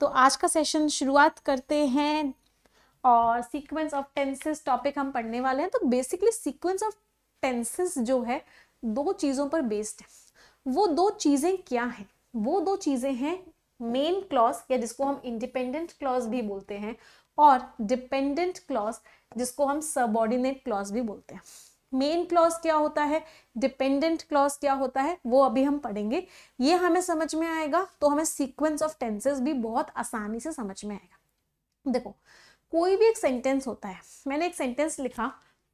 तो आज का सेशन शुरुआत करते हैं और सीक्वेंस ऑफ टेंसेस टॉपिक हम पढ़ने वाले हैं तो बेसिकली सीक्वेंस ऑफ टेंसेस जो है दो चीज़ों पर बेस्ड है वो दो चीज़ें क्या हैं वो दो चीज़ें हैं मेन क्लॉज या जिसको हम इंडिपेंडेंट क्लॉज भी बोलते हैं और डिपेंडेंट क्लॉज जिसको हम सबॉर्डिनेट क्लॉज भी बोलते हैं मेन क्लॉज क्या होता है डिपेंडेंट क्लॉज क्या होता है वो अभी हम पढ़ेंगे ये हमें समझ में आएगा तो हमें सीक्वेंस ऑफ टेंसेस भी बहुत आसानी से समझ में आएगा देखो कोई भी एक सेंटेंस होता है मैंने एक सेंटेंस लिखा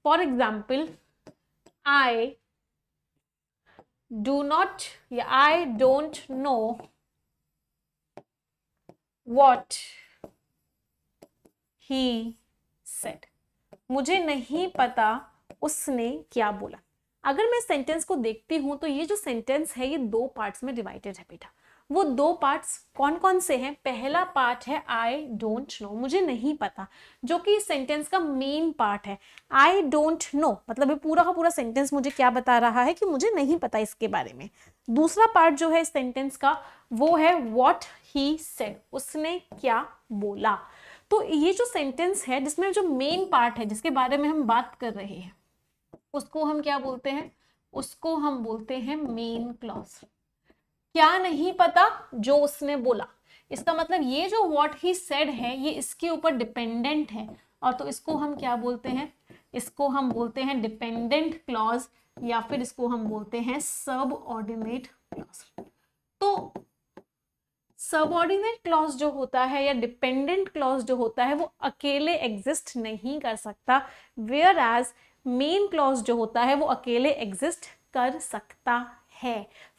for example I do not या I don't know what he said मुझे नहीं पता उसने क्या बोला अगर मैं सेंटेंस को देखती हूँ तो ये जो सेंटेंस है ये दो पार्ट्स में डिवाइडेड है बेटा वो दो पार्ट्स कौन कौन से हैं पहला पार्ट है आई डोंट नो मुझे नहीं पता जो कि इस सेंटेंस का मेन पार्ट है आई डोंट नो मतलब ये पूरा का पूरा सेंटेंस मुझे क्या बता रहा है कि मुझे नहीं पता इसके बारे में दूसरा पार्ट जो है इस सेंटेंस का वो है वॉट ही सेड उसने क्या बोला तो ये जो सेंटेंस है जिसमें जो मेन पार्ट है जिसके बारे में हम बात कर रहे हैं उसको हम क्या बोलते हैं उसको हम बोलते हैं मेन क्लॉज क्या नहीं पता जो उसने बोला इसका मतलब ये जो वॉट ही सेड है ये इसके ऊपर डिपेंडेंट है और तो इसको हम क्या बोलते हैं इसको हम बोलते हैं डिपेंडेंट क्लॉज या फिर इसको हम बोलते हैं सब ऑर्डिनेट क्लॉज तो सब ऑर्डिनेट क्लॉज जो होता है या डिपेंडेंट क्लॉज जो होता है वो अकेले एग्जिस्ट नहीं कर सकता वेयर एज मेन क्लॉज जो होता है वो अकेले एग्जिस्ट कर सकता है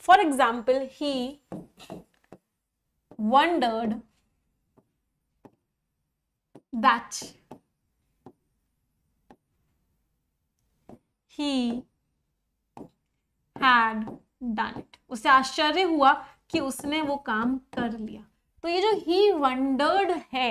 for example he wondered that he had done it उसे आश्चर्य हुआ कि उसने वो काम कर लिया तो ये जो ही वंडर्ड है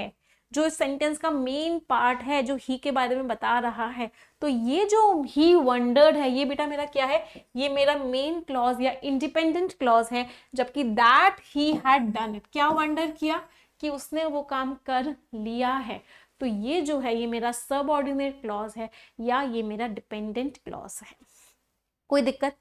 जो इस सेंटेंस का मेन पार्ट है जो ही के बारे में बता रहा है तो ये जो ही वंडर्ड है ये बेटा मेरा क्या है ये मेरा मेन क्लॉज या इंडिपेंडेंट क्लॉज है जबकि that he had done it क्या वंडर किया कि उसने वो काम कर लिया है तो ये जो है ये मेरा सब ऑर्डिनेट क्लॉज है या ये मेरा डिपेंडेंट क्लॉज है कोई दिक्कत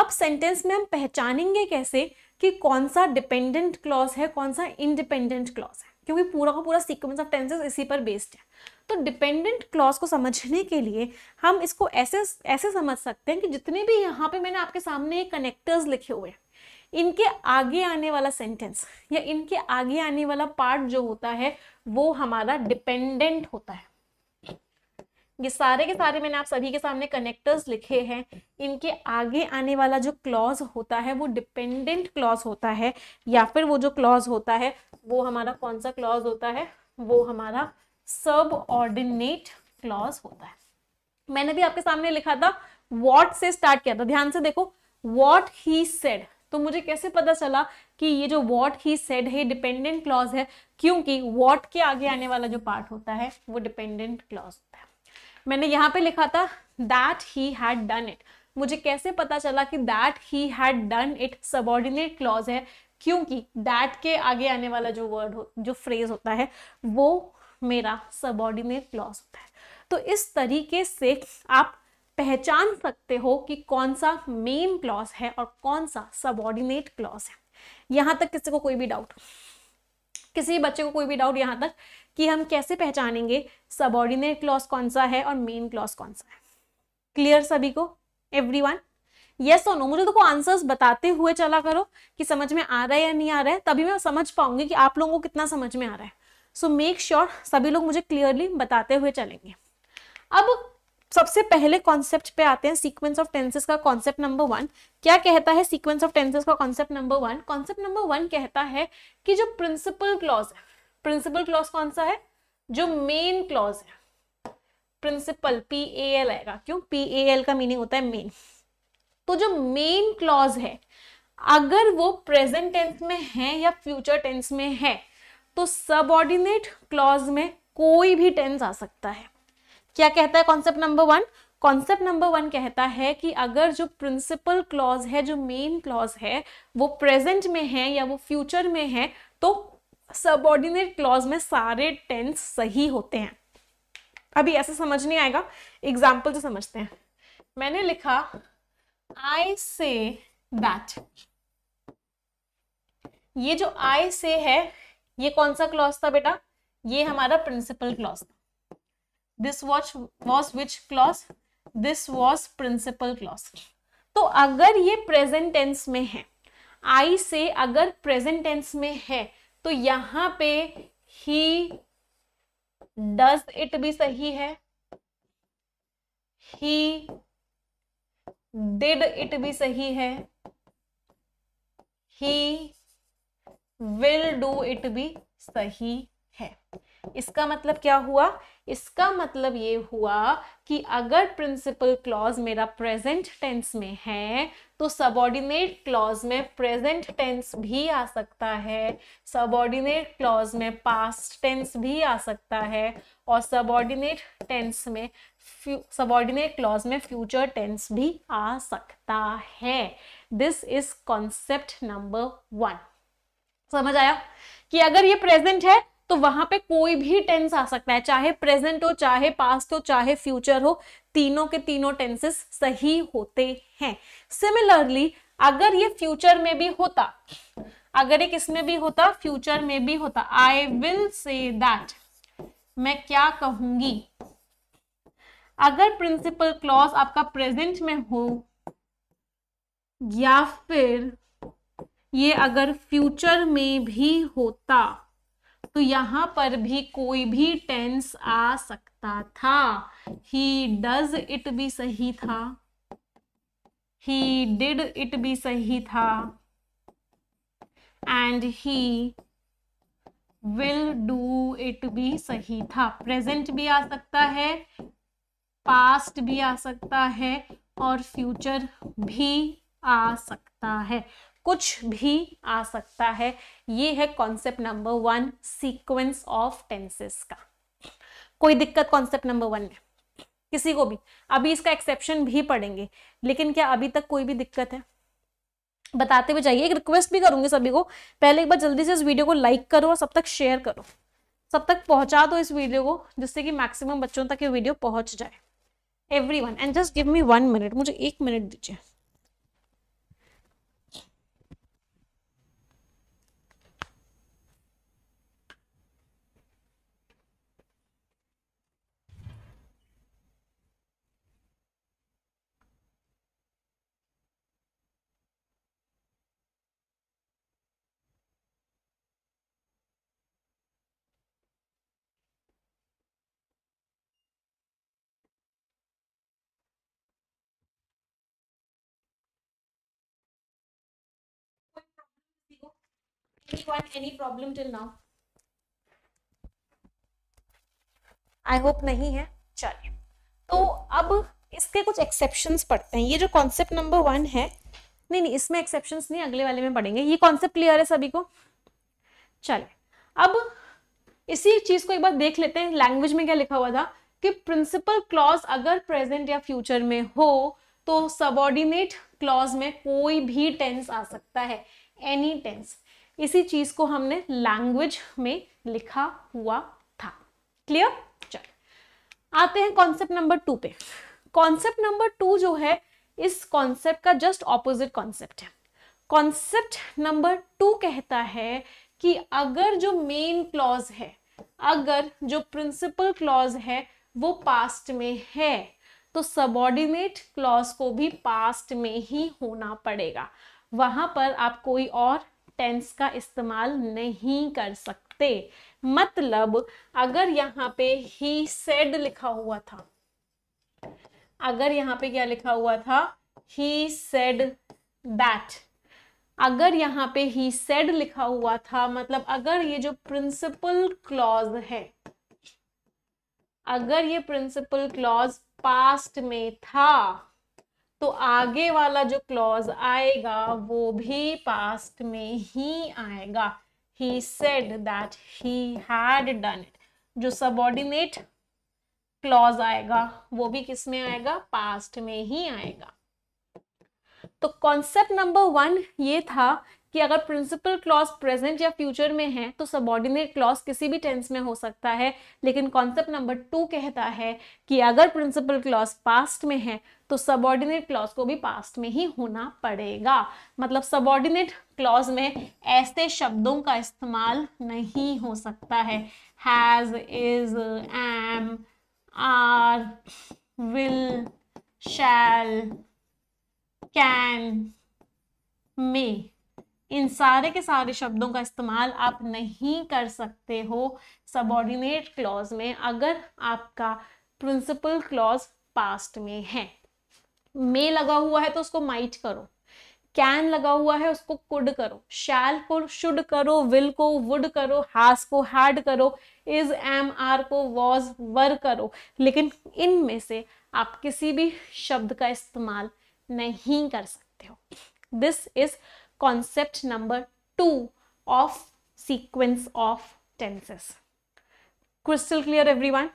अब सेंटेंस में हम पहचानेंगे कैसे कि कौन सा डिपेंडेंट क्लॉज है कौन सा इंडिपेंडेंट क्लॉज है क्योंकि पूरा का पूरा सीक्वेंस ऑफ टेंसेस इसी पर बेस्ड है तो डिपेंडेंट क्लॉज को समझने के लिए हम इसको ऐसे ऐसे समझ सकते हैं कि जितने भी यहाँ पे मैंने आपके सामने कनेक्टर्स लिखे हुए हैं इनके आगे आने वाला सेंटेंस या इनके आगे आने वाला पार्ट जो होता है वो हमारा डिपेंडेंट होता है ये सारे के सारे मैंने आप सभी के सामने कनेक्टर्स लिखे हैं इनके आगे आने वाला जो क्लॉज होता है वो डिपेंडेंट क्लॉज होता है या फिर वो जो क्लॉज होता है वो हमारा कौन सा क्लॉज होता है वो हमारा सब ऑर्डिनेट क्लॉज होता है मैंने भी आपके सामने लिखा था वॉट से स्टार्ट किया था ध्यान से देखो वॉट ही सेड तो मुझे कैसे पता चला कि ये जो वॉट ही सेड है डिपेंडेंट क्लॉज है क्योंकि वॉट के आगे आने वाला जो पार्ट होता है वो डिपेंडेंट क्लॉज मैंने यहाँ पे लिखा था that he had done it मुझे कैसे पता चला कि that he had done it subordinate clause है क्योंकि दैट के आगे आने वाला जो वर्ड हो जो फ्रेज होता है वो मेरा सबॉर्डिनेट क्लॉज होता है तो इस तरीके से आप पहचान सकते हो कि कौन सा मेन क्लॉज है और कौन सा सबॉर्डिनेट क्लॉज है यहां तक किसी को कोई भी डाउट किसी बच्चे को कोई भी डाउट यहां तक कि हम कैसे पहचानेंगे सबॉर्डिनेट क्लॉज कौन सा है और मेन क्लॉज कौन सा है क्लियर सभी को एवरी वन यस और नो मुझे देखो आंसर्स बताते हुए चला करो कि समझ में आ रहा है या नहीं आ रहा है तभी मैं समझ पाऊंगी कि आप लोगों को कितना समझ में आ रहा है सो मेक श्योर सभी लोग मुझे क्लियरली बताते हुए चलेंगे अब सबसे पहले कॉन्सेप्ट पे आते हैं सीक्वेंस ऑफ टेंसेस का कॉन्सेप्ट नंबर वन क्या कहता है सीक्वेंस ऑफ टेंसेस का concept number one concept number one कहता है कि जो प्रिंसिपल क्लॉज है प्रिंसिपल क्लॉज कौन सा है जो मेन क्लॉज है प्रिंसिपल पी ए एल आएगा क्यों पी ए एल का मीनिंग होता है मेन तो जो मेन क्लॉज है अगर वो प्रेजेंट टेंस में है या फ्यूचर टेंस में है तो सबऑर्डिनेट क्लॉज में कोई भी टेंस आ सकता है क्या कहता है concept number one concept number one कहता है कि अगर जो प्रिंसिपल क्लॉज है जो मेन क्लॉज है वो प्रेजेंट में है या वो फ्यूचर में है तो सबॉर्डिनेट क्लॉज में सारे टेंस सही होते हैं अभी ऐसा समझ नहीं आएगा एग्जाम्पल से समझते हैं मैंने लिखा आई से दैट ये जो आई से है ये कौन सा क्लॉज था बेटा ये हमारा प्रिंसिपल क्लॉज था this watch was which clause this was principal clause तो अगर ये प्रेजेंट टेंस में है आई से अगर प्रेजेंट टेंस में है तो यहां पे ही डज इट भी सही है ही डिड इट भी सही है ही विल डू इट भी सही है इसका मतलब क्या हुआ इसका मतलब ये हुआ कि अगर प्रिंसिपल क्लॉज मेरा प्रेजेंट टेंस में है तो सबॉर्डिनेट क्लॉज में प्रेजेंट टेंस भी आ सकता है सबॉर्डिनेट क्लॉज में पास्ट टेंस भी आ सकता है और सबॉर्डिनेट टेंस में सबॉर्डिनेट क्लॉज में फ्यूचर टेंस भी आ सकता है this is concept number one समझ आया कि अगर ये प्रेजेंट है तो वहां पे कोई भी टेंस आ सकता है चाहे प्रेजेंट हो चाहे पास्ट हो चाहे फ्यूचर हो तीनों के तीनों टेंसेस सही होते हैं सिमिलरली अगर ये फ्यूचर में भी होता अगर ये किसमें भी होता फ्यूचर में भी होता आई विल से दैट मैं क्या कहूंगी अगर प्रिंसिपल क्लॉज आपका प्रेजेंट में हो या फिर ये अगर फ्यूचर में भी होता तो यहां पर भी कोई भी टेंस आ सकता था ही डज इट भी सही था ही डिड इट भी सही था and he will do it भी सही था प्रेजेंट भी आ सकता है पास्ट भी आ सकता है और फ्यूचर भी आ सकता है कुछ भी आ सकता है ये है concept number one sequence of tenses का कोई दिक्कत कॉन्सेप्ट नंबर वन में किसी को भी अभी इसका एक्सेप्शन भी पढ़ेंगे लेकिन क्या अभी तक कोई भी दिक्कत है बताते हुए जाइए एक रिक्वेस्ट भी करूंगी सभी को पहले एक बार जल्दी से इस वीडियो को लाइक करो और सब तक शेयर करो सब तक पहुंचा दो इस वीडियो को जिससे कि मैक्सिमम बच्चों तक ये वीडियो पहुंच जाए everyone and just give me one minute मुझे एक मिनट दीजिए find any problem till now? I hope नहीं है चलिए तो अब इसके कुछ एक्सेप्शंस पढ़ते हैं ये जो कॉन्सेप्ट नंबर वन है नहीं नहीं इसमें एक्सेप्शंस नहीं अगले वाले में पढ़ेंगे ये कॉन्सेप्ट क्लियर है सभी को चलिए अब इसी चीज को एक बार देख लेते हैं लैंग्वेज में क्या लिखा हुआ था कि प्रिंसिपल क्लॉज अगर प्रेजेंट या फ्यूचर में हो तो सबॉर्डिनेट क्लॉज में कोई भी टेंस आ सकता है एनी टेंस इसी चीज़ को हमने लैंग्वेज में लिखा हुआ था क्लियर चल आते हैं कॉन्सेप्ट नंबर टू पे कॉन्सेप्ट नंबर टू जो है इस कॉन्सेप्ट का जस्ट ऑपोजिट कॉन्सेप्ट है कॉन्सेप्ट नंबर टू कहता है कि अगर जो मेन क्लॉज है अगर जो प्रिंसिपल क्लॉज है वो पास्ट में है तो सबॉर्डिनेट क्लॉज को भी पास्ट में ही होना पड़ेगा वहां पर आप कोई और टेंस का इस्तेमाल नहीं कर सकते मतलब अगर यहाँ पे ही सेड लिखा हुआ था अगर यहाँ पे क्या लिखा हुआ था ही सेड दैट अगर यहाँ पे ही सेड लिखा हुआ था मतलब अगर ये जो प्रिंसिपल क्लॉज है अगर ये प्रिंसिपल क्लॉज पास्ट में था तो आगे वाला जो क्लॉज आएगा वो भी पास्ट में ही आएगा he said that he had done it जो सबॉर्डिनेट क्लॉज आएगा वो भी किस में आएगा पास्ट में ही आएगा तो कॉन्सेप्ट नंबर वन ये था कि अगर प्रिंसिपल क्लॉज प्रेजेंट या फ्यूचर में है तो सबॉर्डिनेट क्लॉज किसी भी टेंस में हो सकता है लेकिन कॉन्सेप्ट नंबर टू कहता है कि अगर प्रिंसिपल क्लॉज पास्ट में है तो सबॉर्डिनेट क्लॉज को भी पास्ट में ही होना पड़ेगा मतलब सबॉर्डिनेट क्लॉज में ऐसे शब्दों का इस्तेमाल नहीं हो सकता है has is am are will shall can may इन सारे के सारे शब्दों का इस्तेमाल आप नहीं कर सकते हो सबॉर्डिनेट क्लॉज में अगर आपका प्रिंसिपल क्लॉज पास्ट में है मे लगा हुआ है तो उसको माइट करो कैन लगा हुआ है उसको कुड करो शैल को शुड करो विल को वुड करो हास को हैड करो इज एम आर को वॉज वर करो लेकिन इनमें से आप किसी भी शब्द का इस्तेमाल नहीं कर सकते हो this is concept number two of sequence of tenses crystal clear everyone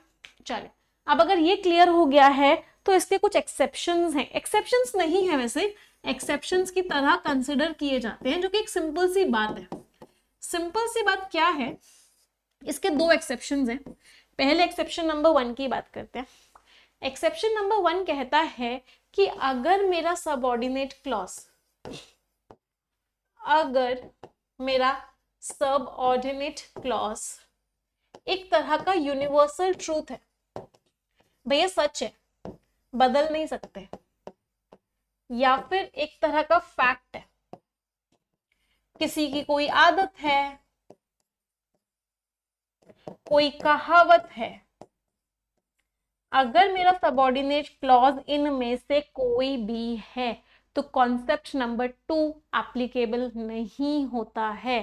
चले अब अगर ये क्लियर हो गया है तो इसके कुछ एक्सेप्शंस हैं एक्सेप्शंस नहीं है वैसे एक्सेप्शंस की तरह कंसिडर किए जाते हैं जो कि एक सिंपल सी बात है सिंपल सी बात क्या है इसके दो एक्सेप्शन हैं पहले एक्सेप्शन नंबर वन की बात करते हैं एक्सेप्शन नंबर वन कहता है कि अगर मेरा सबॉर्डिनेट क्लॉज अगर मेरा सब ऑर्डिनेट क्लॉज एक तरह का यूनिवर्सल ट्रूथ है भैया सच है बदल नहीं सकते या फिर एक तरह का फैक्ट है किसी की कोई आदत है कोई कहावत है अगर मेरा सबॉर्डिनेट क्लॉज इनमें से कोई भी है तो कॉन्सेप्ट नंबर टू एप्लीकेबल नहीं होता है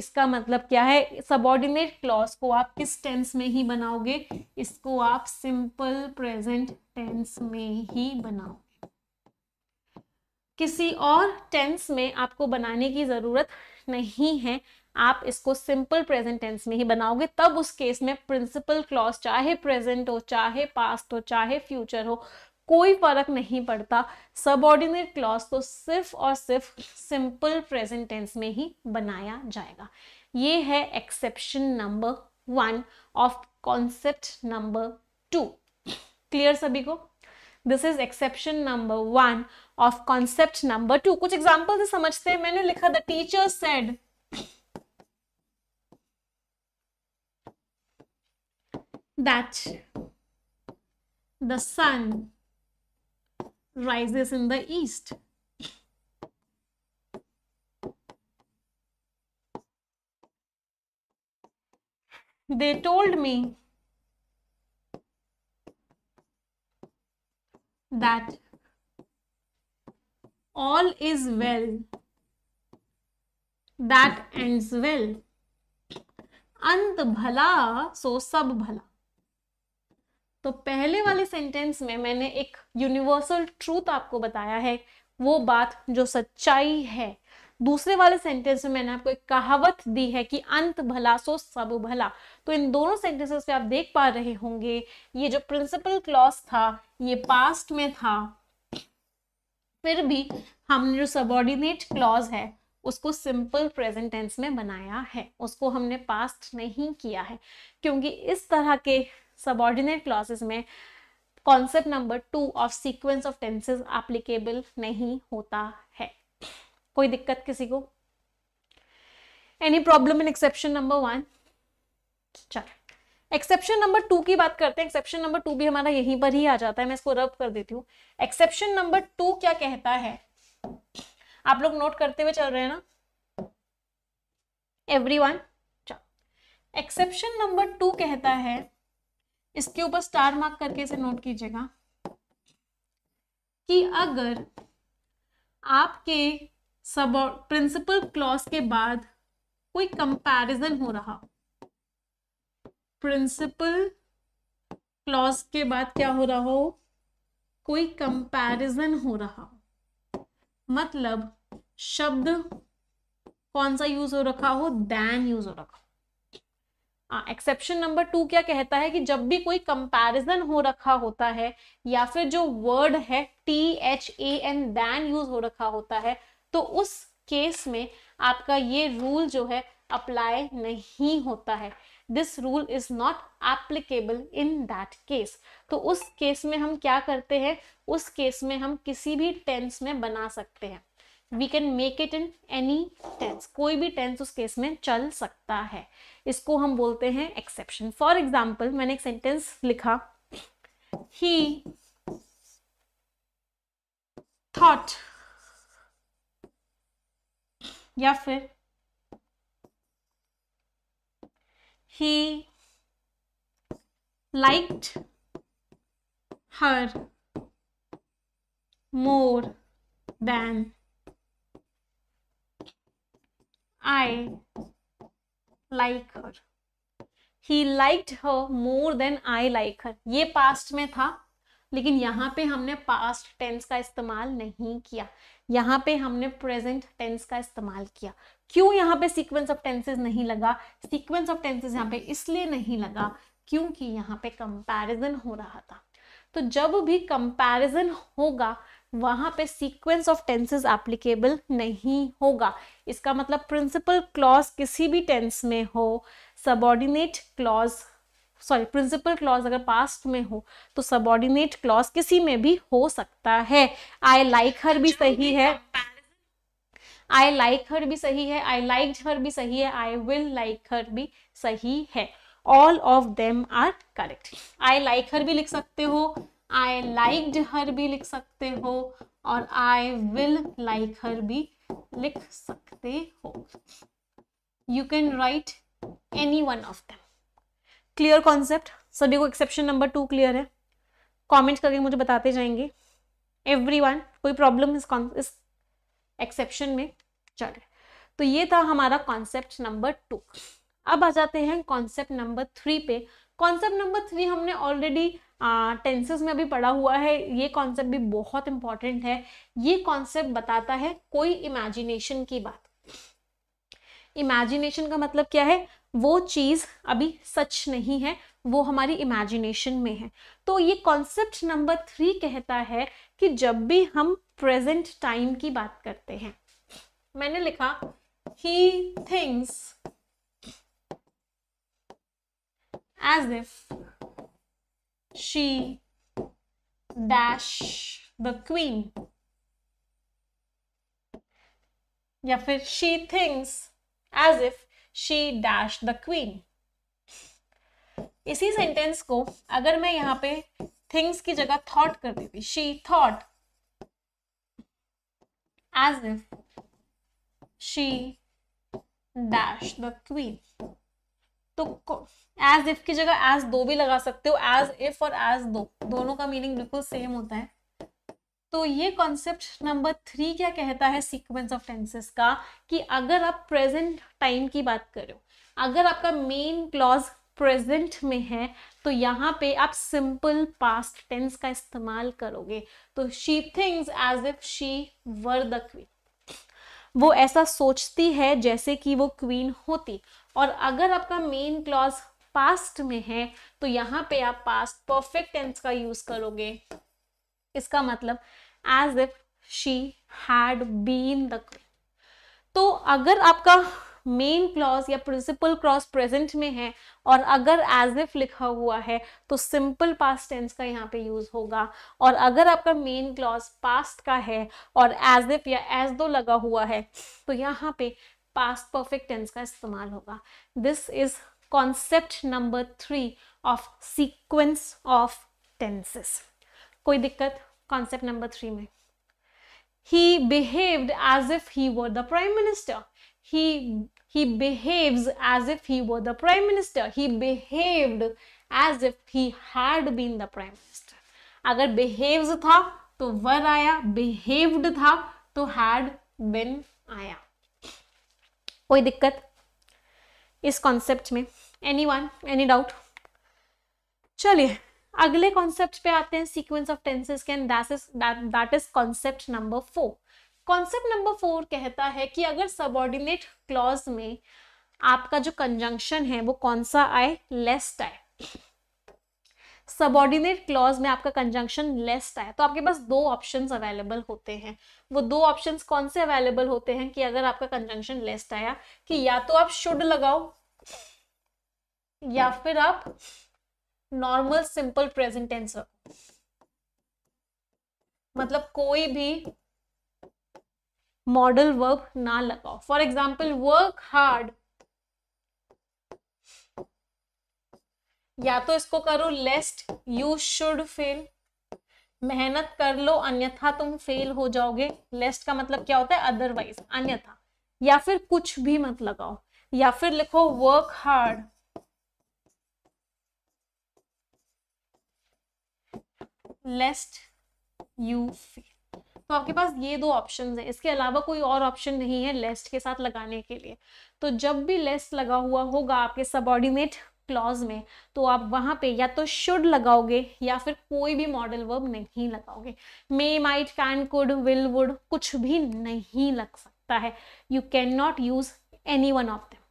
इसका मतलब क्या है सबॉर्डिनेट क्लॉज को आप किस टेंस में ही बनाओगे इसको आप सिंपल प्रेजेंट टेंस में ही बनाओ किसी और टेंस में आपको बनाने की ज़रूरत नहीं है आप इसको सिंपल प्रेजेंट टेंस में ही बनाओगे तब उस केस में प्रिंसिपल क्लॉज चाहे प्रेजेंट हो चाहे पास्ट हो चाहे फ्यूचर हो कोई फर्क नहीं पड़ता ऑर्डिनेट क्लॉज तो सिर्फ और सिर्फ सिंपल प्रेजेंट टेंस में ही बनाया जाएगा ये है exception number one of concept number two clear सभी को this is exception number one of concept number two कुछ एग्जाम्पल से समझते हैं मैंने लिखा the teacher said that the sun rises in the east. They told me that all is well that ends well अंत भला सो सब भला तो पहले वाले सेंटेंस में मैंने एक यूनिवर्सल ट्रूथ आपको बताया है वो बात जो सच्चाई है दूसरे वाले सेंटेंस में मैंने आपको एक कहावत दी है कि अंत भला सो सब भला तो इन दोनों सेंटेंसेस से आप देख पा रहे होंगे ये जो प्रिंसिपल क्लॉज था ये पास्ट में था फिर भी हमने जो सबॉर्डिनेट क्लॉज है उसको सिंपल प्रेजेंट टेंस में बनाया है उसको हमने पास्ट नहीं किया है क्योंकि इस तरह के सबॉर्डिनेट क्लासेस में concept number two of sequence of tenses applicable नहीं होता है कोई दिक्कत किसी को any problem in exception number one चल एक्सेप्शन नंबर टू की बात करते हैं एक्सेप्शन नंबर टू भी हमारा यहीं पर ही आ जाता है मैं इसको रब कर देती हूँ एक्सेप्शन नंबर टू क्या कहता है आप लोग नोट करते हुए चल रहे हैं ना everyone exception number two कहता है इसके ऊपर स्टार मार्क करके इसे नोट कीजिएगा कि अगर आपके सब प्रिंसिपल क्लॉज के बाद कोई कंपैरिजन हो रहा प्रिंसिपल क्लॉज के बाद क्या हो रहा हो कोई कंपैरिजन हो रहा मतलब शब्द कौन सा यूज हो रखा हो दैन यूज हो रखा एक्सेप्शन नंबर टू क्या कहता है कि जब भी कोई कंपैरिजन हो रखा होता है या फिर जो वर्ड है T H A N than use हो रखा होता है तो उस केस में आपका ये रूल जो है अप्लाई नहीं होता है this rule is not applicable in that case तो उस केस में हम क्या करते हैं उस केस में हम किसी भी टेंस में बना सकते हैं we can make it in any tense कोई भी टेंस उस केस में चल सकता है इसको हम बोलते हैं एक्सेप्शन फॉर एग्जाम्पल मैंने एक सेंटेंस लिखा ही थॉट या फिर he liked her more than I like her he liked her more than I like her ये पास्ट में था लेकिन यहाँ पे हमने पास्ट टेंस का इस्तेमाल नहीं किया यहाँ पे हमने प्रेजेंट टेंस का इस्तेमाल किया क्यों यहाँ पे सीक्वेंस ऑफ टेंसेज नहीं लगा सीक्वेंस ऑफ टेंसेज यहाँ पे इसलिए नहीं लगा क्योंकि यहाँ पे कंपैरिजन हो रहा था तो जब भी कंपैरिजन होगा वहां पे सीक्वेंस ऑफ टेंसेस एप्लीकेबल नहीं होगा इसका मतलब प्रिंसिपल क्लॉज किसी भी टेंस में हो subordinate clause sorry principal clause अगर पास्ट में हो तो सबॉर्डिनेट क्लॉज किसी में भी हो सकता है आई लाइक हर भी सही है आई लाइक हर भी सही है आई लाइक हर भी सही है आई विल लाइक हर भी सही है all of them are correct I like her भी लिख सकते हो आई लाइक्ड हर भी लिख सकते हो और आई विल लाइक हर भी लिख सकते हो you can write any one of them clear concept सभी को एक्सेप्शन नंबर टू क्लियर है कॉमेंट करके मुझे बताते जाएंगे एवरी वन कोई प्रॉब्लम इस इस एक्सेप्शन में चल तो ये था हमारा कॉन्सेप्ट नंबर टू अब आ जाते हैं कॉन्सेप्ट नंबर थ्री पे कॉन्सेप्ट नंबर थ्री हमने ऑलरेडी टेंसेस में भी पढ़ा हुआ है ये कॉन्सेप्ट भी बहुत इंपॉर्टेंट है ये कॉन्सेप्ट बताता है कोई इमेजिनेशन की बात इमेजिनेशन का मतलब क्या है वो चीज़ अभी सच नहीं है वो हमारी इमेजिनेशन में है तो ये कॉन्सेप्ट नंबर थ्री कहता है कि जब भी हम प्रेजेंट टाइम की बात करते हैं मैंने लिखा he thinks as if she dash the queen या फिर she thinks as if she dash the queen इसी सेंटेंस को अगर मैं यहाँ पे थिंग्स की जगह थॉट कर देती she thought as if she dash the queen तो एज इफ की जगह एज दो भी लगा सकते हो एज इफ और एज दो दोनों का मीनिंग बिल्कुल सेम होता है तो ये कॉन्सेप्ट नंबर थ्री क्या कहता है सीक्वेंस ऑफ टेंसेस का कि अगर आप प्रेजेंट टाइम की बात करो अगर आपका मेन क्लॉज प्रेजेंट में है तो यहाँ पे आप सिंपल पास्ट टेंस का इस्तेमाल करोगे तो she thinks as if she were the queen वो ऐसा सोचती है जैसे कि वो क्वीन होती और अगर आपका मेन क्लॉज पास्ट में है तो यहाँ पे आप पास्ट परफेक्ट टेंस का यूज करोगे इसका मतलब as if she had been the तो अगर आपका मेन क्लॉज या प्रिंसिपल क्लॉज प्रेजेंट में है और अगर एज इफ लिखा हुआ है तो सिंपल पास्ट टेंस का यहाँ पे यूज होगा और अगर आपका मेन क्लॉज पास्ट का है और एज इफ या एज दो लगा हुआ है तो यहाँ पे पास्ट परफेक्ट टेंस का इस्तेमाल होगा this is concept number three of sequence of tenses कोई दिक्कत कॉन्सेप्ट नंबर थ्री में he behaved as if he were the prime minister he he behaves as if he were the prime minister he behaved as if he had been the prime minister अगर behaves था तो वर आया behaved था तो had been आया कोई दिक्कत इस कॉन्सेप्ट में एनी वन एनी डाउट चलिए अगले कॉन्सेप्ट पे आते हैं सीक्वेंस ऑफ टेंसेस के end that is concept number four concept number four कहता है कि अगर सबॉर्डिनेट क्लॉज में आपका जो कंजंक्शन है वो कौन सा आए लेस्ट आए सबॉर्डिनेट क्लॉज में आपका कंजंक्शन लेस्ट आया तो आपके पास दो ऑप्शंस अवेलेबल होते हैं वो दो ऑप्शंस कौन से अवेलेबल होते हैं कि अगर आपका कंजंक्शन लेस्ट आया कि या तो आप शुड लगाओ या फिर आप नॉर्मल सिंपल प्रेजेंट टेंस मतलब कोई भी मॉडल वर्ब ना लगाओ फॉर एग्जाम्पल वर्क हार्ड या तो इसको करो लेस्ट यू शुड फेल मेहनत कर लो अन्यथा तुम फेल हो जाओगे लेस्ट का मतलब क्या होता है अदरवाइज अन्यथा या फिर कुछ भी मत लगाओ या फिर लिखो work hard lest you fail तो आपके पास ये दो ऑप्शन है इसके अलावा कोई और ऑप्शन नहीं है लेस्ट के साथ लगाने के लिए तो जब भी लेस्ट लगा हुआ होगा आपके सबॉर्डिनेट क्लॉज में तो आप वहां पे या तो शुड लगाओगे या फिर कोई भी मॉडल वर्ब नहीं लगाओगे may might can could will would कुछ भी नहीं लग सकता है you can not use any one of them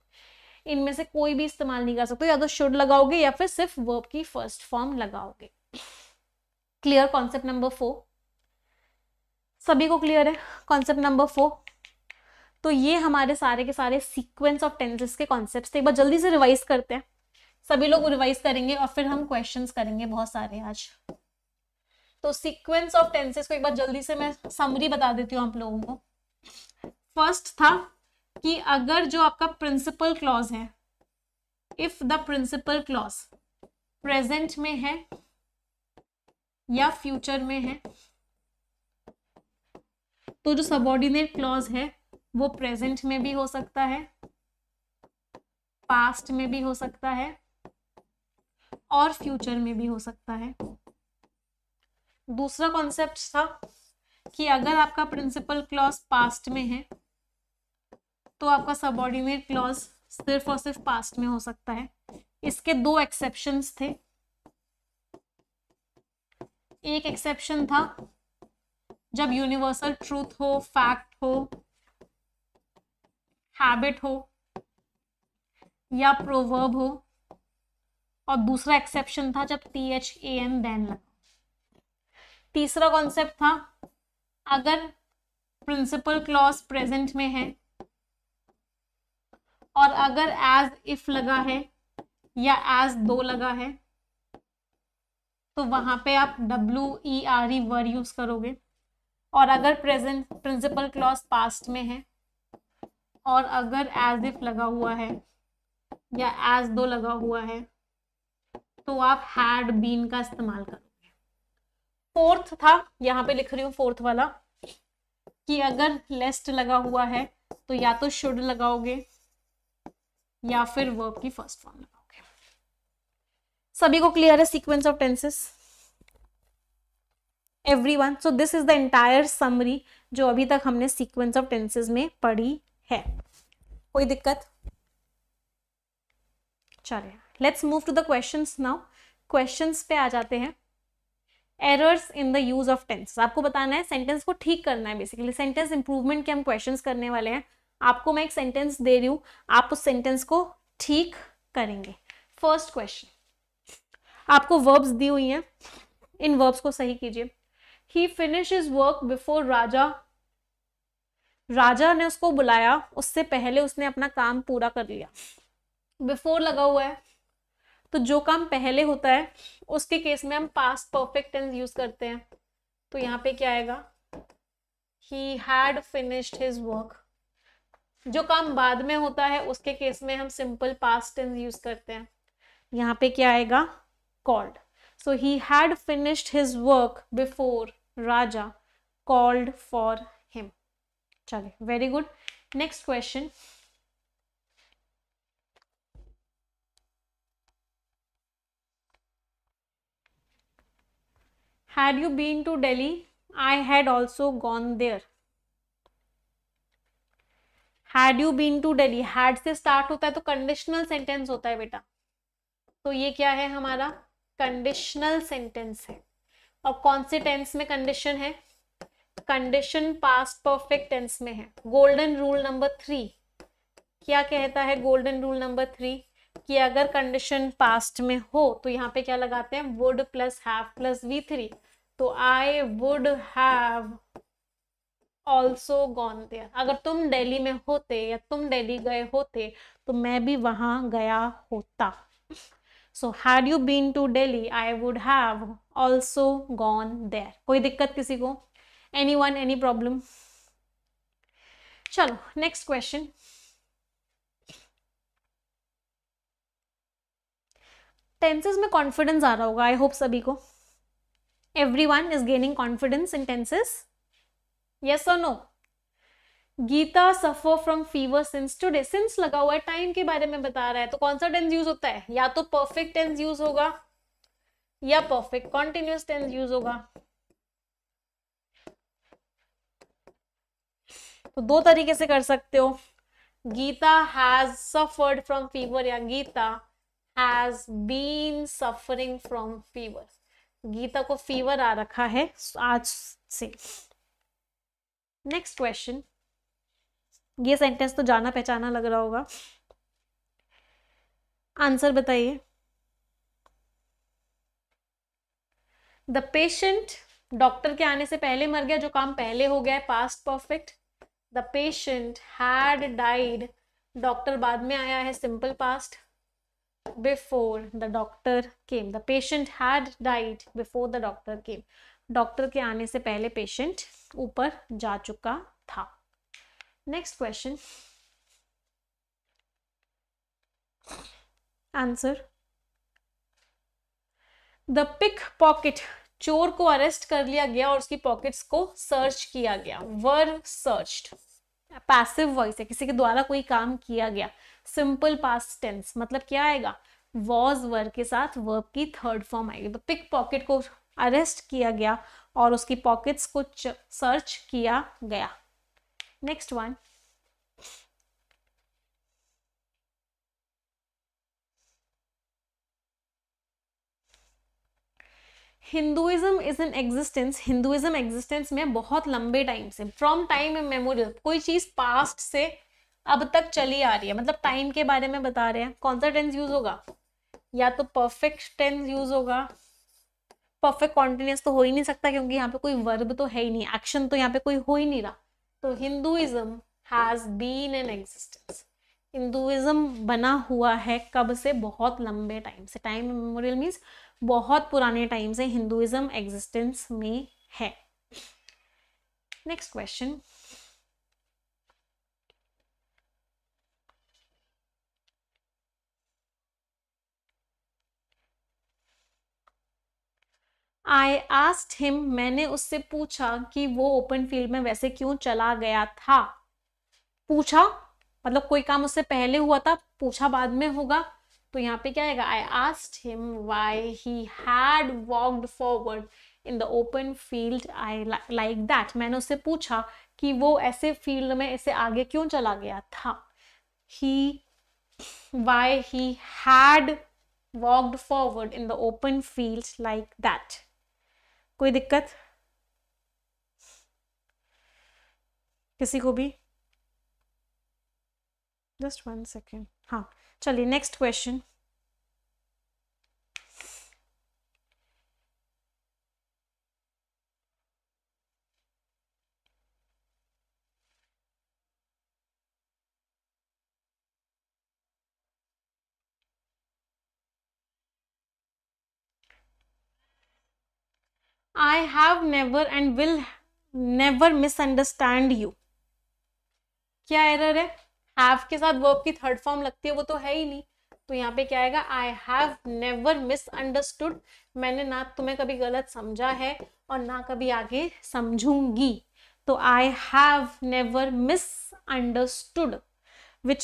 इनमें से कोई भी इस्तेमाल नहीं कर सकते या तो शुड लगाओगे या फिर सिर्फ वर्ब की फर्स्ट फॉर्म लगाओगे क्लियर कॉन्सेप्ट नंबर फोर सभी को क्लियर है कॉन्सेप्ट नंबर फोर तो ये हमारे सारे के सारे सीक्वेंस ऑफ टेंसेस के कॉन्सेप्ट थे एक बार जल्दी से रिवाइज करते हैं सभी लोग रिवाइज करेंगे और फिर हम क्वेश्चंस करेंगे बहुत सारे आज तो सीक्वेंस ऑफ टेंसेस को एक बार जल्दी से मैं समरी बता देती हूँ आप लोगों को फर्स्ट था कि अगर जो आपका प्रिंसिपल क्लॉज है if the principal clause present में है या फ्यूचर में है तो जो सबॉर्डिनेट क्लॉज है वो प्रेजेंट में भी हो सकता है पास्ट में भी हो सकता है और फ्यूचर में भी हो सकता है दूसरा कॉन्सेप्ट था कि अगर आपका प्रिंसिपल क्लॉज पास्ट में है तो आपका सबॉर्डिनेट क्लॉज सिर्फ और सिर्फ पास्ट में हो सकता है इसके दो एक्सेप्शन थे एक एक्सेप्शन था जब यूनिवर्सल ट्रूथ हो फैक्ट हो हैबिट हो या प्रोवर्ब हो और दूसरा एक्सेप्शन था जब T H A N than लगा तीसरा कॉन्सेप्ट था अगर प्रिंसिपल क्लॉज प्रेजेंट में है और अगर एज इफ लगा है या एज दो लगा है तो वहां पे आप W E R E were use करोगे और अगर प्रेजेंट प्रिंसिपल क्लॉज पास्ट में है और अगर एज इफ लगा हुआ है या एज दो लगा हुआ है तो आप हैड बीन का इस्तेमाल करोगे फोर्थ था यहाँ पे लिख रही हूँ फोर्थ वाला कि अगर लेस्ट लगा हुआ है तो या तो शुड लगाओगे या फिर वर्ब की फर्स्ट फॉर्म लगाओगे सभी को क्लियर है sequence of tenses everyone so this is the entire summary जो अभी तक हमने सीक्वेंस ऑफ टेंसेज में पढ़ी है कोई दिक्कत चलिए let's move to the question now question पे आ जाते हैं errors in the use of tense आपको बताना है सेंटेंस को ठीक करना है बेसिकली सेंटेंस इंप्रूवमेंट के हम क्वेश्चन करने वाले हैं आपको मैं एक सेंटेंस दे रही हूँ आप उस सेंटेंस को ठीक करेंगे फर्स्ट क्वेश्चन आपको वर्ब्स दी हुई हैं इन वर्ब्स को सही कीजिए he finish his work before Raja Raja ने उसको बुलाया उससे पहले उसने अपना काम पूरा कर लिया बिफोर लगा हुआ है तो जो काम पहले होता है उसके केस में हम पास्ट परफेक्ट टेंस यूज करते हैं तो यहाँ पे क्या आएगा he had finished his work जो काम बाद में होता है उसके केस में हम सिंपल पास्ट टेंस यूज करते हैं यहाँ पे क्या आएगा called so he had finished his work before Raja called for him चलिए very good next question had you been to Delhi I had also gone there had you been to Delhi had से start होता है तो कंडीशनल सेंटेंस होता है बेटा तो ये क्या है हमारा कंडीशनल सेंटेंस है और कौन से टेंस में कंडीशन है कंडीशन पास्ट परफेक्ट टेंस में है गोल्डन रूल नंबर थ्री क्या कहता है गोल्डन रूल नंबर थ्री कि अगर कंडीशन पास्ट में हो तो यहाँ पे क्या लगाते हैं would plus have plus V three तो I would have also gone there अगर तुम दिल्ली में होते या तुम दिल्ली गए होते तो मैं भी वहां गया होता so had you been to Delhi I would have also gone there कोई दिक्कत किसी को एनी वन एनी प्रॉब्लम चलो नेक्स्ट क्वेश्चन टेंसेस में कॉन्फिडेंस आ रहा होगा आई होप सभी को everyone is gaining confidence in tenses? Yes or no? Gita suffer from fever since today since लगा हुआ है टाइम के बारे में बता रहा है तो कौन सा टेंस यूज होता है या तो परफेक्ट टेंस यूज होगा या परफेक्ट कॉन्टिन्यूस टेंस यूज होगा तो दो तरीके से कर सकते हो Gita has suffered from fever या Gita has been suffering from fever Gita को फीवर आ रखा है आज से नेक्स्ट क्वेश्चन ये सेंटेंस तो जाना पहचाना लग रहा होगा आंसर बताइए द पेशेंट डॉक्टर के आने से पहले मर गया जो काम पहले हो गया है past perfect the patient had died doctor बाद में आया है simple past before the doctor came the patient had died before the doctor came doctor के आने से पहले पेशेंट ऊपर जा चुका था next question answer the pickpocket चोर को अरेस्ट कर लिया गया और उसकी पॉकेट्स को सर्च किया गया वर सर्च पैसिव वॉइस है किसी के द्वारा कोई काम किया गया सिंपल पास टेंस मतलब क्या आएगा वॉज वर्ग के साथ वर्ब की थर्ड फॉर्म आएगी तो पिक पॉकेट को अरेस्ट किया गया और उसकी पॉकेट्स को सर्च किया गया next one Hinduism is in existence Hinduism existence में बहुत लंबे टाइम से फ्रॉम टाइम मेमोरियल कोई चीज पास्ट से अब तक चली आ रही है मतलब टाइम के बारे में बता रहे हैं कौन सा टेंस यूज होगा या तो परफेक्ट टेंस यूज होगा परफेक्ट कॉन्टिन्यूस तो हो ही नहीं सकता क्योंकि यहाँ पे कोई वर्ब तो है ही नहीं एक्शन तो यहाँ पे कोई हो ही नहीं रहा तो Hinduism has been in existence Hinduism बना हुआ है कब से बहुत लंबे टाइम से टाइम मेमोरियल मीन्स बहुत पुराने टाइम से हिंदुइज्म एग्जिस्टेंस में है next question I asked him मैंने उससे पूछा कि वो ओपन फील्ड में वैसे क्यों चला गया था पूछा मतलब कोई काम उससे पहले हुआ था पूछा बाद में होगा तो यहाँ पे क्या आएगा I asked him why he had walked forward in the open field I like that मैंने उससे पूछा कि वो ऐसे फील्ड में ऐसे आगे क्यों चला गया था he why he had walked forward in the open field like that कोई दिक्कत किसी को भी जस्ट वन सेकेंड हाँ चलिए next question I have never and will never misunderstand you क्या एरर है हैव के साथ वर्ब की थर्ड फॉर्म लगती है वो तो है ही नहीं तो यहाँ पे क्या आएगा आई हैव नेवर मिसअंडरस्टूड मैंने ना तुम्हें कभी गलत समझा है और ना कभी आगे समझूंगी तो I have never misunderstood which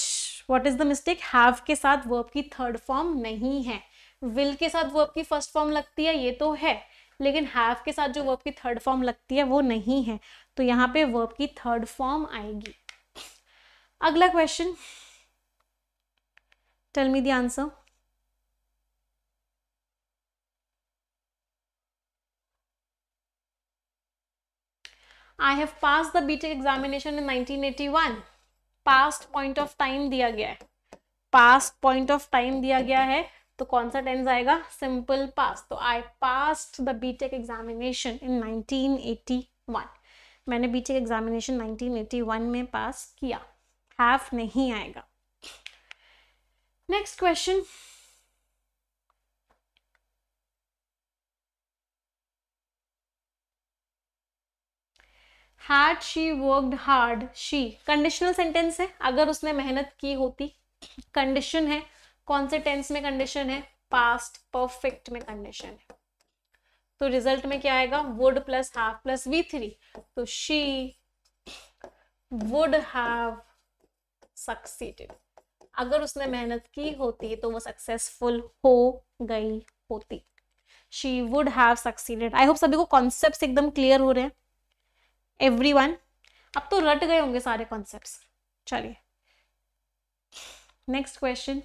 what is the mistake have के साथ वर्ब की थर्ड फॉर्म नहीं है विल के साथ वर्ब की फर्स्ट फॉर्म लगती है ये तो है लेकिन हैव के साथ जो वर्ब की थर्ड फॉर्म लगती है वो नहीं है तो यहाँ पे वर्ब की थर्ड फॉर्म आएगी अगला question tell me the answer I have pass the BTech examination in 1981 past point of time दिया गया है पास्ट पॉइंट ऑफ टाइम दिया गया है तो कौन सा टेंस आएगा सिंपल पास तो I pass the BTech examination in 1981 मैंने बीटेक एग्जामिनेशन 1981 में पास किया हैव नहीं आएगा next question had she worked hard she conditional sentence है अगर उसने मेहनत की होती कंडीशन है कौन से टेंस में कंडीशन है पास्ट परफेक्ट में कंडीशन है तो रिजल्ट में क्या आएगा would plus half plus V three तो शी वुड हैव सक्सीडेड अगर उसने मेहनत की होती तो वो सक्सेसफुल हो गई होती she would have succeeded I hope सभी को कॉन्सेप्ट एकदम क्लियर हो रहे हैं एवरी अब तो रट गए होंगे सारे कॉन्सेप्ट चलिए next question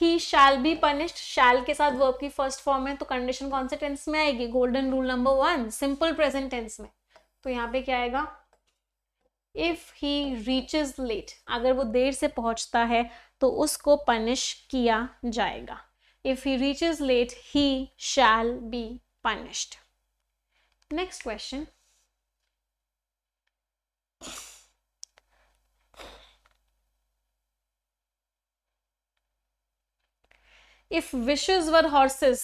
he shall be punished shall के साथ वर्ब की फर्स्ट फॉर्म है तो कंडीशन कौन से टेंस में आएगी golden rule number one simple present tense में तो यहाँ पे क्या आएगा इफ ही रीचेज लेट अगर वो देर से पहुंचता है तो उसको पनिश किया जाएगा if he reaches late he shall be punished next question if wishes were horses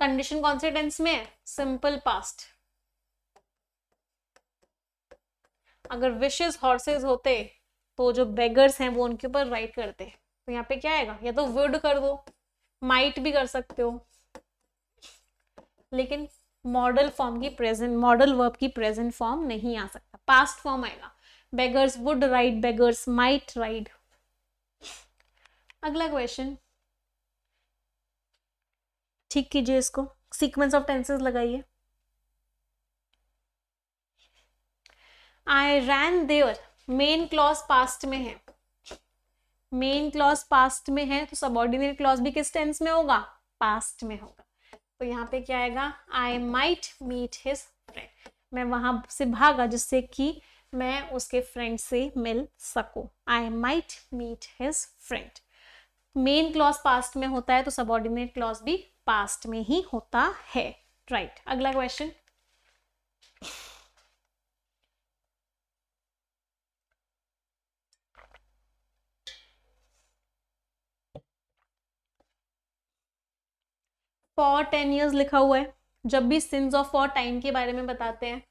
condition कौन से टेंस में है सिंपल पास्ट अगर विशेज हॉर्सेस होते तो जो बेगर्स हैं वो उनके ऊपर राइट करते तो यहाँ पे क्या आएगा या तो वुड कर दो माइट भी कर सकते हो लेकिन मॉडल फॉर्म की प्रेजेंट मॉडल वर्ब की प्रेजेंट फॉर्म नहीं आ सकता पास्ट फॉर्म आएगा beggars would ride beggars might ride अगला क्वेश्चन ठीक कीजिए इसको सीक्वेंस ऑफ टेंसेस लगाइए I ran there main clause past में है मेन क्लॉज पास्ट में है तो सबॉर्डिनेट क्लॉज भी किस टेंस में होगा पास्ट में होगा तो यहाँ पे क्या आएगा I might meet his friend मैं वहां से भागा जिससे कि मैं उसके फ्रेंड से मिल सकूं I might meet his friend main clause past में होता है तो सबॉर्डिनेट क्लॉज भी पास्ट में ही होता है राइट right. अगला क्वेश्चन फॉर टेन ईयर्स लिखा हुआ है जब भी सिंस ऑफ फॉर टाइम के बारे में बताते हैं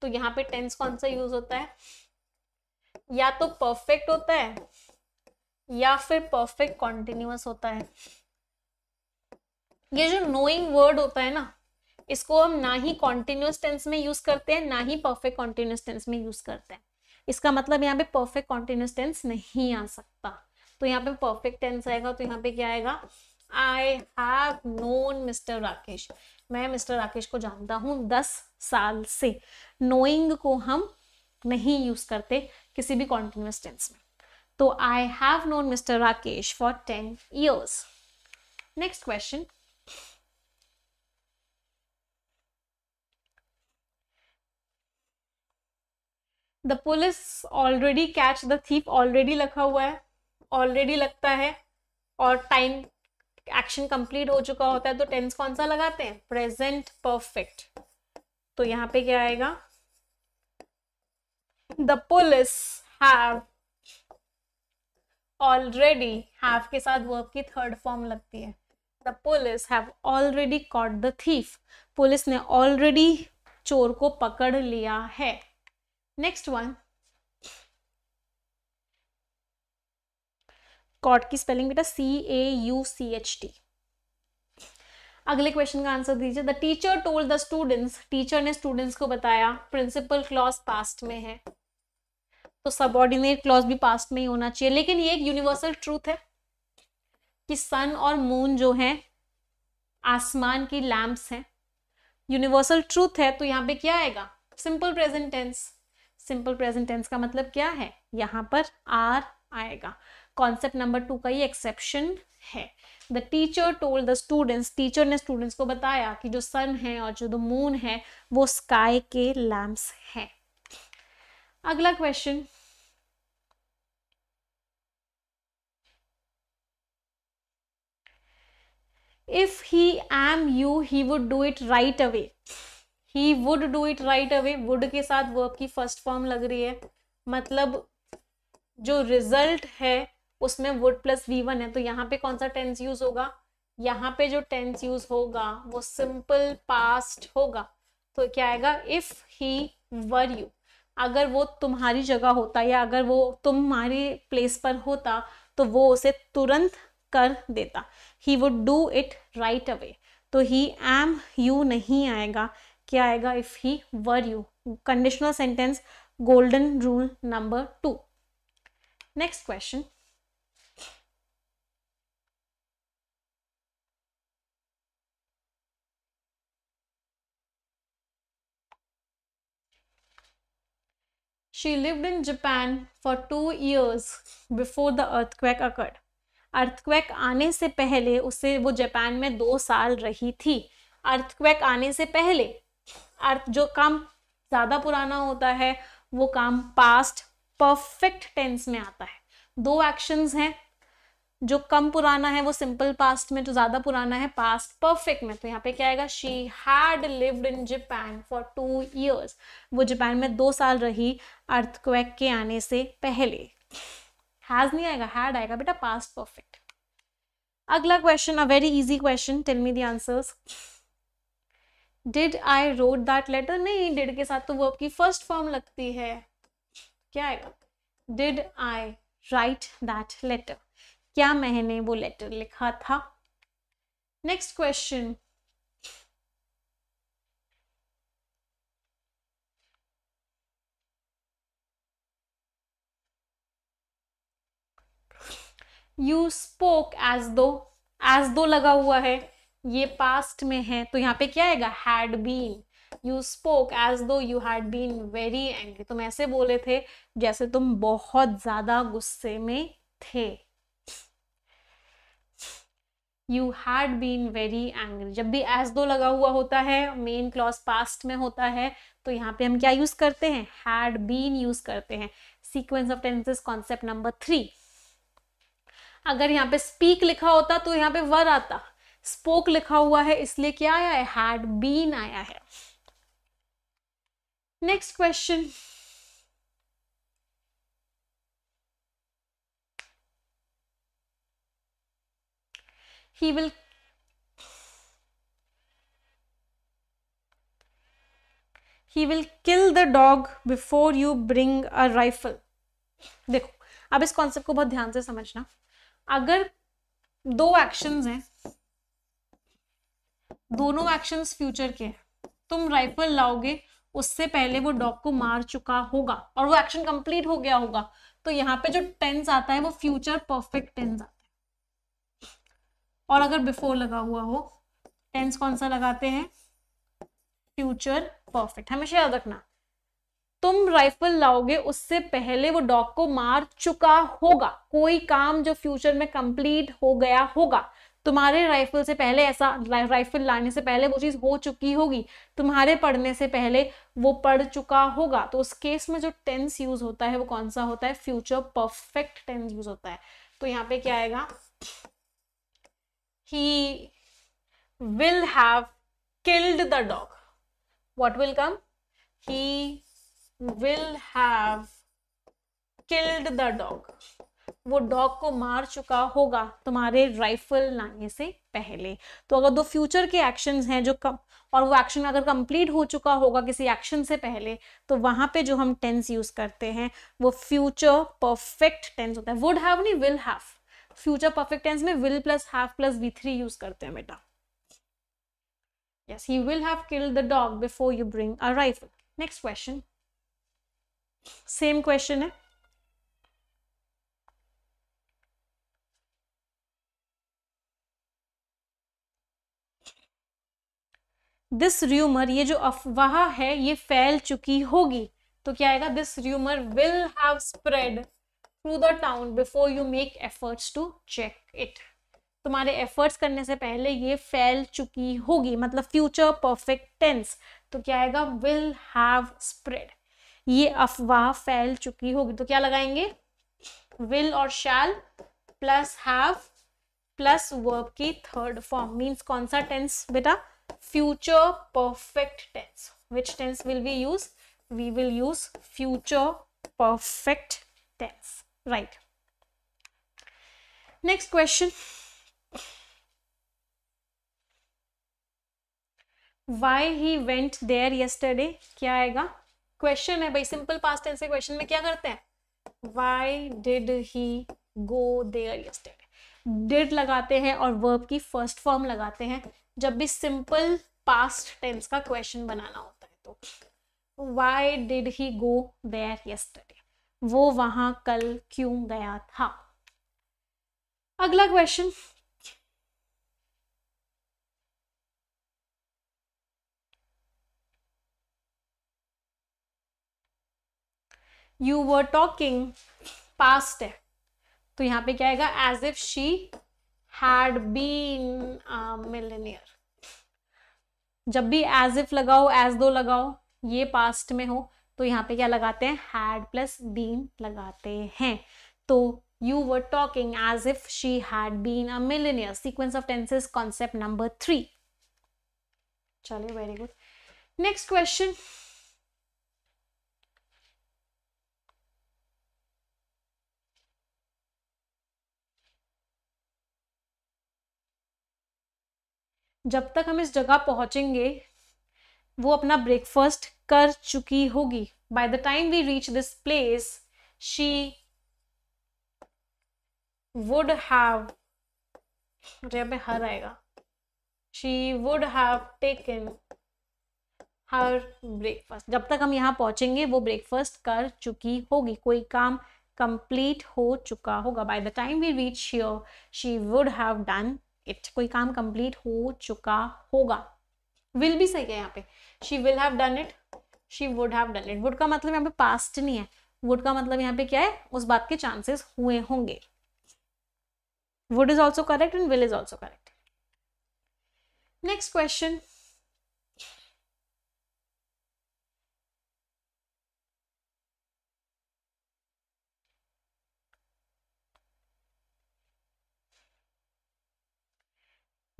तो यहाँ पे टेंस कौन सा यूज होता है या तो परफेक्ट होता है या फिर परफेक्ट कॉन्टिन्यूस होता है ये जो नोइंग वर्ड होता है ना इसको हम ना ही कॉन्टिन्यूस टेंस में यूज करते हैं ना ही परफेक्ट कॉन्टिन्यूस टेंस में यूज करते हैं इसका मतलब यहाँ पे परफेक्ट कॉन्टिन्यूस टेंस नहीं आ सकता तो यहाँ पे परफेक्ट टेंस आएगा तो यहाँ पे क्या आएगा I have known mister Rakesh मैं मिस्टर राकेश को जानता हूँ दस साल से नोइंग को हम नहीं यूज करते किसी भी कॉन्टिन्यूस टेंस में तो I have known mister Rakesh for ten years next question the police already catch the thief already लिखा हुआ है ऑलरेडी लगता है और टाइम एक्शन कंप्लीट हो चुका होता है तो टेंस कौन सा लगाते हैं प्रेजेंट परफेक्ट तो यहाँ पे क्या आएगा the police have already have के साथ वर्ब की थर्ड फॉर्म लगती है the police have already caught the thief पुलिस ने ऑलरेडी चोर को पकड़ लिया है नेक्स्ट वन कॉट की स्पेलिंग बेटा C A U C H T अगले क्वेश्चन का आंसर दीजिए the teacher told the students टीचर ने स्टूडेंट्स को बताया प्रिंसिपल क्लॉज पास्ट में है तो सबॉर्डिनेट क्लॉज भी पास्ट में ही होना चाहिए लेकिन ये एक यूनिवर्सल ट्रूथ है कि सन और मून जो है आसमान की लैम्प्स हैं यूनिवर्सल ट्रूथ है तो यहाँ पे क्या आएगा simple present tense simple present tense का मतलब क्या है यहाँ पर आर आएगा कॉन्सेप्ट नंबर टू का ये एक्सेप्शन है the teacher told the students टीचर ने स्टूडेंट्स को बताया कि जो सन है और जो द मून है वो स्काई के लैम्प्स हैं अगला question if he am you he would do it right away he would do it right away would के साथ वर्ब की फर्स्ट फॉर्म लग रही है मतलब जो रिजल्ट है उसमें वुड प्लस वी वन है तो यहाँ पे कौन सा टेंस यूज होगा यहाँ पे जो टेंस यूज होगा वो सिंपल पास्ट होगा तो क्या आएगा इफ ही वर यू अगर वो तुम्हारी जगह होता या अगर वो तुम्हारी प्लेस पर होता तो वो उसे तुरंत कर देता he would do it right away तो ही एम यू नहीं आएगा क्या आएगा if he were you conditional sentence golden rule number two next question she lived in Japan for two years before the earthquake occurred earthquake आने से पहले उसे वो जापान में दो साल रही थी अर्थक्वेक आने से पहले अर्थ जो काम ज़्यादा पुराना होता है वो काम पास्ट परफेक्ट टेंस में आता है दो एक्शंस हैं जो कम पुराना है वो सिंपल पास्ट में जो ज्यादा पुराना है पास्ट परफेक्ट में तो यहाँ पे क्या आएगा she had lived in Japan for two years वो जापान में दो साल रही अर्थक्वेक के आने से पहले हैज नहीं आएगा हैड आएगा बेटा पास्ट परफेक्ट अगला question a very easy question tell me the answers did I wrote that letter नहीं डिड के साथ तो वर्ब की फर्स्ट फॉर्म लगती है क्या आएगा did I write that letter क्या मैंने वो लेटर लिखा था next question you spoke as though as though लगा हुआ है ये पास्ट में है तो यहाँ पे क्या आएगा had been you spoke as though you had been very angry तुम ऐसे बोले थे जैसे तुम बहुत ज्यादा गुस्से में थे you had been very angry जब भी एज दो लगा हुआ होता है मेन क्लॉज पास्ट में होता है तो यहाँ पे हम क्या यूज करते हैं हैड बीन यूज करते हैं sequence of tenses concept number three अगर यहाँ पे स्पीक लिखा होता तो यहाँ पे वर आता स्पोक लिखा हुआ है इसलिए क्या आया है हैड बीन आया है next question he will he will kill the dog before you bring a rifle देखो अब इस कॉन्सेप्ट को बहुत ध्यान से समझना अगर दो एक्शंस हैं दोनों एक्शंस फ्यूचर के हैं तुम राइफल लाओगे उससे पहले वो डॉग को मार चुका होगा और वो एक्शन कंप्लीट हो गया होगा तो यहाँ पे जो टेंस आता है वो फ्यूचर परफेक्ट टेंस आता है और अगर बिफोर लगा हुआ हो टेंस कौन सा लगाते हैं फ्यूचर परफेक्ट हमेशा याद रखना तुम राइफल लाओगे उससे पहले वो डॉग को मार चुका होगा कोई काम जो फ्यूचर में कंप्लीट हो गया होगा तुम्हारे राइफल से पहले ऐसा राइफल लाने से पहले वो चीज़ हो चुकी होगी तुम्हारे पढ़ने से पहले वो पढ़ चुका होगा तो उस केस में जो टेंस यूज होता है वो कौन सा होता है फ्यूचर परफेक्ट टेंस यूज होता है तो यहाँ पे क्या आएगा he will have killed the dog what will come he will have killed the dog वो डॉग को मार चुका होगा तुम्हारे राइफल लाने से पहले तो अगर दो फ्यूचर के एक्शंस हैं जो कम और वो एक्शन अगर कंप्लीट हो चुका होगा किसी एक्शन से पहले तो वहां पे जो हम टेंस यूज़ करते हैं वो फ्यूचर परफेक्ट टेंस होता है वुड हैव नहीं will have future perfect tense में will plus have plus V three use करते हैं बेटा yes he will have killed the dog before you bring a rifle next question same question है this rumour ये जो अफवाह है ये फैल चुकी होगी तो क्या आएगा this rumour will have spread through the town before you make efforts to check it तुम्हारे एफर्ट्स करने से पहले ये फैल चुकी होगी मतलब फ्यूचर परफेक्ट टेंस तो क्या आएगा विल हैव स्प्रेड ये अफवाह फैल चुकी होगी तो क्या लगाएंगे विल और shall plus have plus verb की थर्ड फॉर्म मींस कौन सा टेंस बेटा future perfect tense which tense will we use we will use future perfect tense right next question why he went there yesterday kya aayega question hai bhai simple past tense के question में क्या करते हैं why did he go there yesterday did लगाते हैं और verb की first form लगाते हैं जब भी सिंपल पास्ट टेंस का क्वेश्चन बनाना होता है तो why did he go there yesterday वो वहां कल क्यों गया था अगला question you were talking past है तो यहां पे क्या आएगा as if she had been millionaire जब भी एज इफ लगाओ एज दो लगाओ ये पास्ट में हो तो यहाँ पे क्या लगाते हैं हैड प्लस बीन लगाते हैं तो you were talking as if she had been a millionaire sequence of tenses concept number three चलिए वेरी गुड नेक्स्ट क्वेश्चन जब तक हम इस जगह पहुंचेंगे वो अपना ब्रेकफास्ट कर चुकी होगी by the time we reach this place she would have अरे हर आएगा she would have taken her breakfast जब तक हम यहाँ पहुंचेंगे वो ब्रेकफास्ट कर चुकी होगी कोई काम कंप्लीट हो चुका होगा by the time we reach your she would have done it कोई काम कंप्लीट हो चुका होगा विल भी सही है यहाँ पे she will have done it she would have done it would का मतलब यहाँ पे पास्ट नहीं है वुड का मतलब यहाँ पे क्या है उस बात के चांसेस हुए होंगे would is also correct and will is also correct next question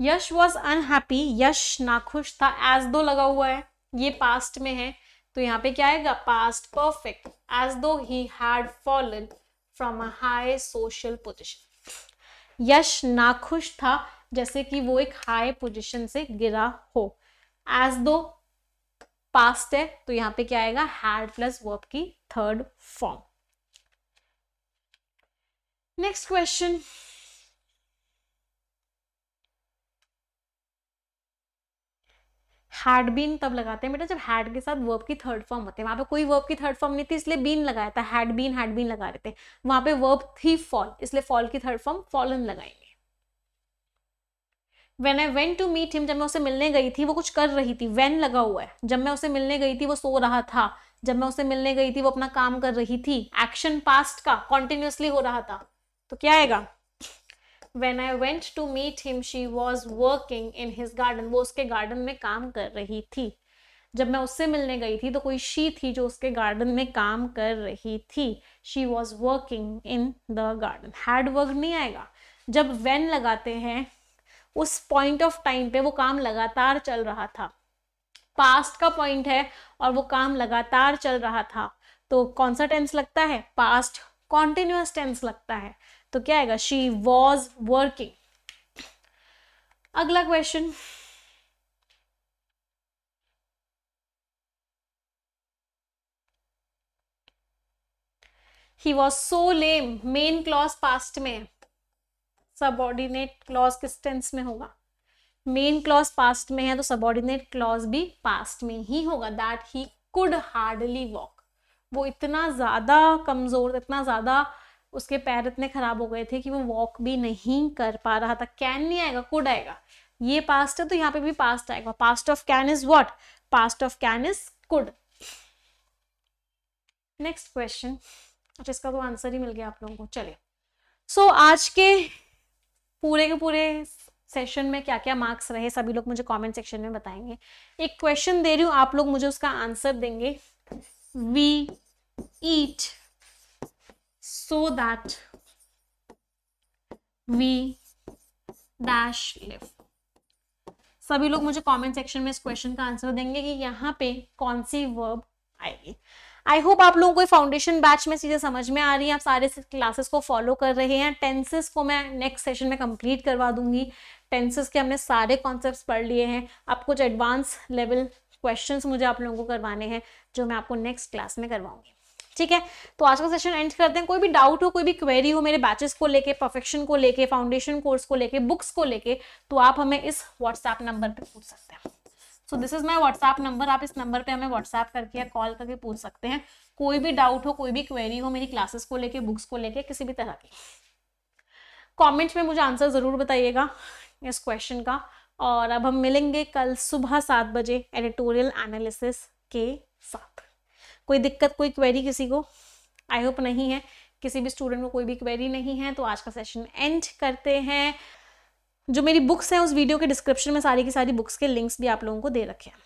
Yash was unhappy Yash नाखुश था एज दो लगा हुआ है ये पास्ट में है तो यहाँ पे क्या आएगा past perfect as though he had fallen from a high social position Yash नाखुश था जैसे कि वो एक हाई पोजिशन से गिरा हो एज दो पास्ट है तो यहाँ पे क्या आएगा हैड प्लस वर्ब की third form next question had been तब लगाते हैं बेटा जब हैड के साथ वर्ब की थर्ड फॉर्म होते हैं वहाँ पे कोई वर्ब की थर्ड फॉर्म नहीं थी इसलिए बीन लगाया था हैड बीन हैड बीन लगा रहे थे वहाँ पे वर्ब थी फॉल इसलिए फॉल की थर्ड फॉर्म फॉलन लगाएंगे when I went to meet him जब मैं उसे मिलने गई थी वो कुछ कर रही थी वेन लगा हुआ है जब मैं उसे मिलने गई थी वो सो रहा था जब मैं उसे मिलने गई थी वो अपना काम कर रही थी एक्शन पास्ट का कॉन्टिन्यूसली हो रहा था तो क्या आएगा when I went to meet him she was working in his garden वो उसके गार्डन में काम कर रही थी जब मैं उससे मिलने गई थी तो कोई शी थी जो उसके गार्डन में काम कर रही थी she was working in the garden had work नहीं आएगा जब वेन लगाते हैं उस पॉइंट ऑफ टाइम पे वो काम लगातार चल रहा था पास्ट का पॉइंट है और वो काम लगातार चल रहा था तो कौन सा टेंस लगता है पास्ट कॉन्टिन्यूस टेंस लगता है तो क्या आएगा शी वॉज वर्किंग अगला question he was so lame main clause past में है सबॉर्डिनेट क्लॉज किस टेंस में होगा मेन क्लॉज पास्ट में है तो सबॉर्डिनेट क्लॉज भी पास्ट में ही होगा that he could hardly walk वो इतना ज़्यादा कमज़ोर इतना ज़्यादा उसके पैर इतने ख़राब हो गए थे कि वो वॉक भी नहीं कर पा रहा था कैन नहीं आएगा कुड आएगा ये पास्ट है तो यहाँ पे भी पास्ट आएगा past of can is what past of can is could next question अच्छा इसका तो आंसर ही मिल गया आप लोगों को चलिए सो so, आज के पूरे के पूरे सेशन में क्या क्या मार्क्स रहे सभी लोग मुझे कमेंट सेक्शन में बताएंगे एक क्वेश्चन दे रही हूँ आप लोग मुझे उसका आंसर देंगे we eat so that we dash live. सभी लोग मुझे कमेंट सेक्शन में इस क्वेश्चन का आंसर देंगे कि यहाँ पे कौन सी वर्ब आएगी आई होप आप लोगों को फाउंडेशन बैच में चीज़ें समझ में आ रही हैं आप सारे क्लासेस को फॉलो कर रहे हैं टेंसेस को मैं नेक्स्ट सेशन में कंप्लीट करवा दूंगी टेंसेस के हमने सारे कॉन्सेप्ट्स पढ़ लिए हैं आप कुछ एडवांस लेवल क्वेश्चन मुझे आप लोगों को करवाने हैं जो मैं आपको नेक्स्ट क्लास में करवाऊंगी ठीक है तो आज का सेशन एंड करते हैं कोई भी डाउट हो कोई भी क्वेरी हो मेरे बैचेस को लेके परफेक्शन को लेके फाउंडेशन कोर्स को लेके बुक्स को लेके तो आप हमें इस व्हाट्सएप नंबर पे पूछ सकते हैं so this is my WhatsApp number आप इस नंबर पे हमें व्हाट्सएप करके या कॉल करके पूछ सकते हैं कोई भी डाउट हो कोई भी क्वेरी हो मेरी क्लासेस को लेके बुक्स को लेके किसी भी तरह की कमेंट में मुझे आंसर ज़रूर बताइएगा इस क्वेश्चन का और अब हम मिलेंगे कल सुबह सात बजे एडिटोरियल एनालिसिस के साथ कोई दिक्कत कोई क्वेरी किसी को आई होप नहीं है किसी भी स्टूडेंट में कोई भी क्वेरी नहीं है तो आज का सेशन एंड करते हैं जो मेरी बुक्स हैं उस वीडियो के डिस्क्रिप्शन में सारी की सारी बुक्स के लिंक्स भी आप लोगों को दे रखे हैं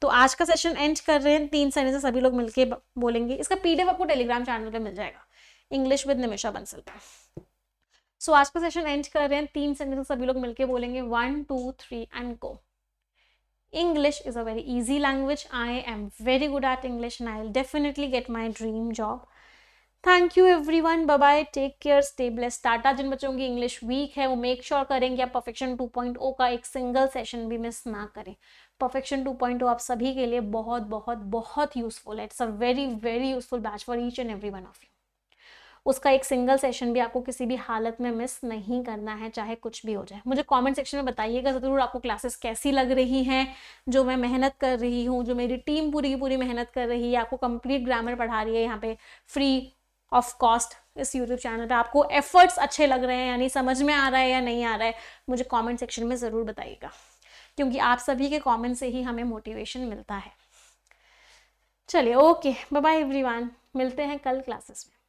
तो आज का सेशन एंड कर रहे हैं तीन सैनिक से सभी लोग मिलके बोलेंगे इसका पीडीएफ आपको टेलीग्राम चैनल पे मिल जाएगा इंग्लिश विद निमिषा बंसल पर सो आज का सेशन एंड कर रहे हैं तीन सेंटेंस सभी लोग मिलके बोलेंगे one two three and go English is a very easy language. I am very good at English and I'll definitely get my dream job. Thank you everyone bye take care stay blessed टाटा जिन बच्चों की English weak है वो make sure sure करेंगे आप perfection 2.0 का एक सिंगल सेशन भी मिस ना करें परफेक्शन 2.0 आप सभी के लिए बहुत बहुत बहुत यूजफुल है it's a very very useful batch for each and every one of you उसका एक सिंगल सेशन भी आपको किसी भी हालत में मिस नहीं करना है चाहे कुछ भी हो जाए मुझे कमेंट सेक्शन में बताइएगा ज़रूर आपको क्लासेस कैसी लग रही हैं जो मैं मेहनत कर रही हूँ जो मेरी टीम पूरी की पूरी मेहनत कर रही है आपको कंप्लीट ग्रामर पढ़ा रही है यहाँ पे फ्री ऑफ कॉस्ट इस यूट्यूब चैनल पर आपको एफर्ट्स अच्छे लग रहे हैं यानी समझ में आ रहा है या नहीं आ रहा है मुझे कॉमेंट सेक्शन में ज़रूर बताइएगा क्योंकि आप सभी के कॉमेंट से ही हमें मोटिवेशन मिलता है चलिए ओके बाय एवरीवन मिलते हैं कल क्लासेस में